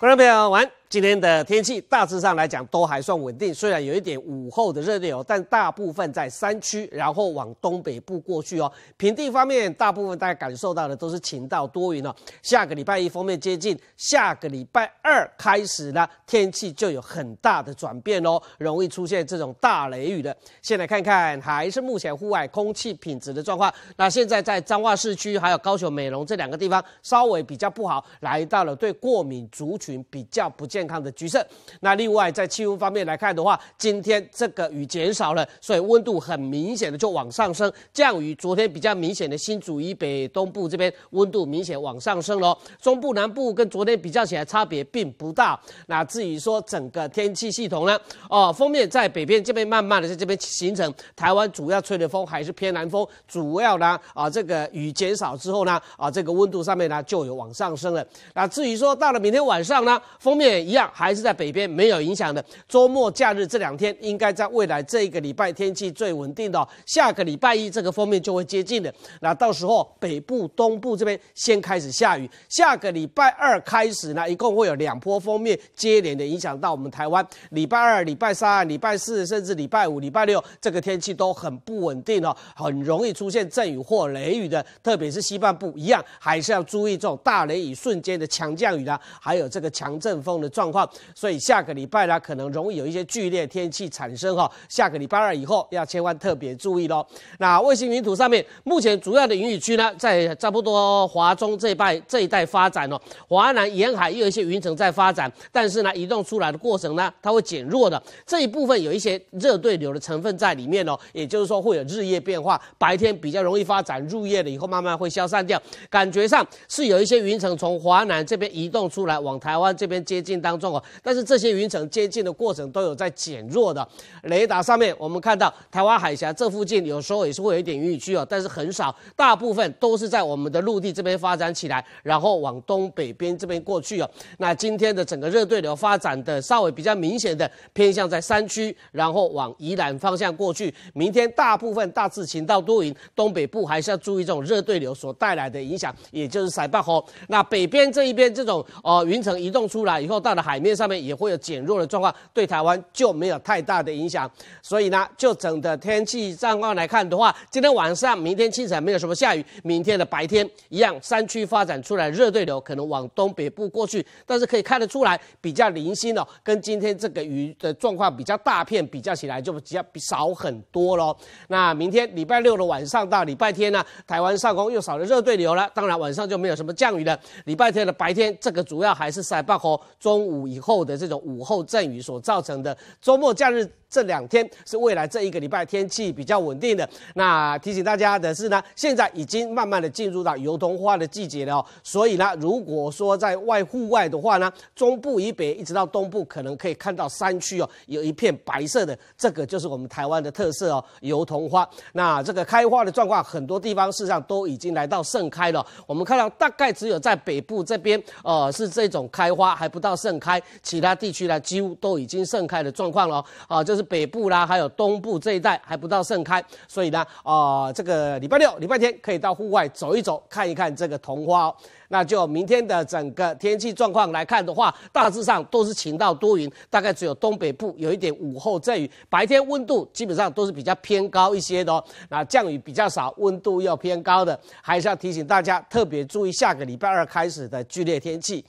观众朋友，晚。今天的天气大致上来讲都还算稳定，虽然有一点午后的热烈哦，但大部分在山区，然后往东北部过去哦。平地方面，大部分大家感受到的都是晴到多云哦。下个礼拜一封面接近，下个礼拜二开始呢，天气就有很大的转变哦，容易出现这种大雷雨的。先来看看还是目前户外空气品质的状况。那现在在彰化市区还有高雄美容这两个地方稍微比较不好，来到了对过敏族群比较不健。健康的橘色。那另外，在气温方面来看的话，今天这个雨减少了，所以温度很明显的就往上升。降雨昨天比较明显的新竹以北东部这边温度明显往上升了，中部南部跟昨天比较起来差别并不大。那至于说整个天气系统呢，哦，封面在北边这边慢慢的在这边形成，台湾主要吹的风还是偏南风，主要呢啊这个雨减少之后呢啊这个温度上面呢就有往上升了。那至于说到了明天晚上呢，封面一一样还是在北边没有影响的。周末假日这两天应该在未来这一个礼拜天气最稳定的。下个礼拜一这个封面就会接近的，那到时候北部、东部这边先开始下雨。下个礼拜二开始呢，一共会有两波封面接连的影响到我们台湾。礼拜二、礼拜三、礼拜四，甚至礼拜五、礼拜六，这个天气都很不稳定哦，很容易出现阵雨或雷雨的。特别是西半部，一样还是要注意这种大雷雨瞬间的强降雨啦，还有这个强阵风的状。状况，所以下个礼拜呢，可能容易有一些剧烈天气产生哈。下个礼拜二以后，要千万特别注意喽。那卫星云图上面，目前主要的云雨区呢，在差不多华中这一半这一带发展哦。华南沿海也有一些云层在发展，但是呢，移动出来的过程呢，它会减弱的。这一部分有一些热对流的成分在里面哦，也就是说会有日夜变化，白天比较容易发展，入夜了以后慢慢会消散掉。感觉上是有一些云层从华南这边移动出来，往台湾这边接近。当中哦，但是这些云层接近的过程都有在减弱的。雷达上面我们看到台湾海峡这附近有时候也是会有一点雨区哦，但是很少，大部分都是在我们的陆地这边发展起来，然后往东北边这边过去哦。那今天的整个热对流发展的稍微比较明显的偏向在山区，然后往宜兰方向过去。明天大部分大致晴到多云，东北部还是要注意这种热对流所带来的影响，也就是塞班河。那北边这一边这种哦云层移动出来以后到。的海面上面也会有减弱的状况，对台湾就没有太大的影响。所以呢，就整的天气状况来看的话，今天晚上、明天清晨没有什么下雨。明天的白天一样，山区发展出来热对流可能往东北部过去，但是可以看得出来比较零星哦，跟今天这个雨的状况比较大片比较起来，就比较少很多喽。那明天礼拜六的晚上到礼拜天呢，台湾上空又少了热对流了，当然晚上就没有什么降雨了。礼拜天的白天，这个主要还是塞北和中。午以后的这种午后阵雨所造成的周末假日这两天是未来这一个礼拜天气比较稳定的。那提醒大家的是呢，现在已经慢慢的进入到油桐花的季节了，所以呢，如果说在外户外的话呢，中部以北一直到东部，可能可以看到山区哦，有一片白色的，这个就是我们台湾的特色哦，油桐花。那这个开花的状况，很多地方事实上都已经来到盛开了。我们看到大概只有在北部这边，呃，是这种开花还不到盛。开，其他地区呢几乎都已经盛开的状况了，啊，就是北部啦，还有东部这一带还不到盛开，所以呢，啊，这个礼拜六、礼拜天可以到户外走一走，看一看这个桐花。那就明天的整个天气状况来看的话，大致上都是晴到多云，大概只有东北部有一点午后阵雨，白天温度基本上都是比较偏高一些的哦，那降雨比较少，温度要偏高的，还是要提醒大家特别注意下个礼拜二开始的剧烈天气。